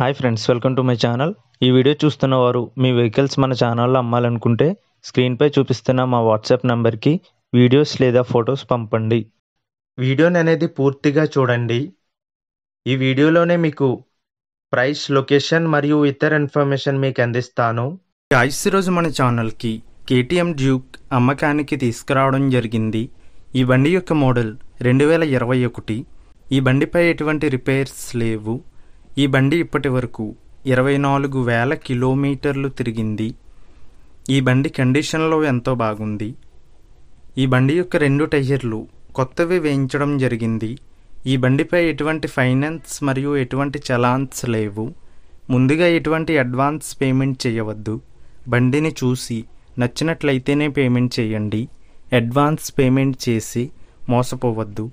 hi friends welcome to my channel ఈ video చూస్తున్న వారు మీ వెహికల్స్ మన ఛానల్లో అమ్మాలనుకుంటే స్క్రీన్పై చూపిస్తున్న మా వాట్సాప్ నెంబర్కి వీడియోస్ లేదా ఫొటోస్ పంపండి వీడియోని అనేది పూర్తిగా చూడండి ఈ వీడియోలోనే మీకు ప్రైస్ లొకేషన్ మరియు ఇతర ఇన్ఫర్మేషన్ మీకు అందిస్తాను ఐస్ రోజు మన ఛానల్కి కేటీఎం డ్యూక్ అమ్మకానికి తీసుకురావడం జరిగింది ఈ బండి యొక్క మోడల్ రెండు వేల ఇరవై ఒకటి ఈ బండిపై ఎటువంటి రిపేర్స్ లేవు ఈ బండి ఇప్పటి వరకు ఇరవై నాలుగు వేల కిలోమీటర్లు తిరిగింది ఈ బండి కండిషన్లో ఎంతో బాగుంది ఈ బండి యొక్క రెండు టైర్లు కొత్తవి వేయించడం జరిగింది ఈ బండిపై ఎటువంటి ఫైనాన్స్ మరియు ఎటువంటి చలాన్స్ లేవు ముందుగా ఎటువంటి అడ్వాన్స్ పేమెంట్ చేయవద్దు బండిని చూసి నచ్చినట్లయితేనే పేమెంట్ చేయండి అడ్వాన్స్ పేమెంట్ చేసి మోసపోవద్దు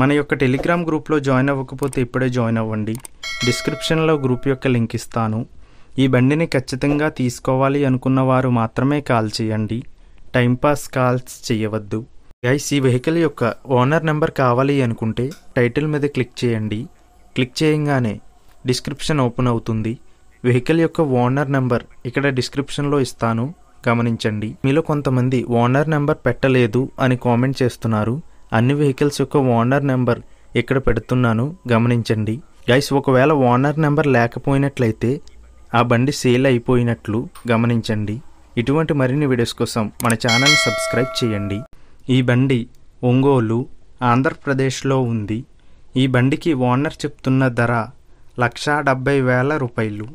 మన యొక్క టెలిగ్రామ్ గ్రూప్లో జాయిన్ అవ్వకపోతే ఇప్పుడే జాయిన్ అవ్వండి డిస్క్రిప్షన్లో గ్రూప్ యొక్క లింక్ ఇస్తాను ఈ బండిని ఖచ్చితంగా తీసుకోవాలి అనుకున్న వారు మాత్రమే కాల్ చేయండి టైంపాస్ కాల్స్ చేయవద్దు గైస్ ఈ వెహికల్ యొక్క ఓనర్ నెంబర్ కావాలి అనుకుంటే టైటిల్ మీద క్లిక్ చేయండి క్లిక్ చేయంగానే డిస్క్రిప్షన్ ఓపెన్ అవుతుంది వెహికల్ యొక్క ఓనర్ నెంబర్ ఇక్కడ డిస్క్రిప్షన్లో ఇస్తాను గమనించండి మీలో కొంతమంది ఓనర్ నెంబర్ పెట్టలేదు అని కామెంట్ చేస్తున్నారు అన్ని వెహికల్స్ యొక్క ఓనర్ నెంబర్ ఇక్కడ పెడుతున్నాను గమనించండి గైస్ ఒకవేళ ఓనర్ నెంబర్ లేకపోయినట్లయితే ఆ బండి సేల్ అయిపోయినట్లు గమనించండి ఇటువంటి మరిన్ని వీడియోస్ కోసం మన ఛానల్ సబ్స్క్రైబ్ చేయండి ఈ బండి ఒంగోలు ఆంధ్రప్రదేశ్లో ఉంది ఈ బండికి ఓనర్ చెప్తున్న ధర లక్షా డెబ్బై వేల రూపాయలు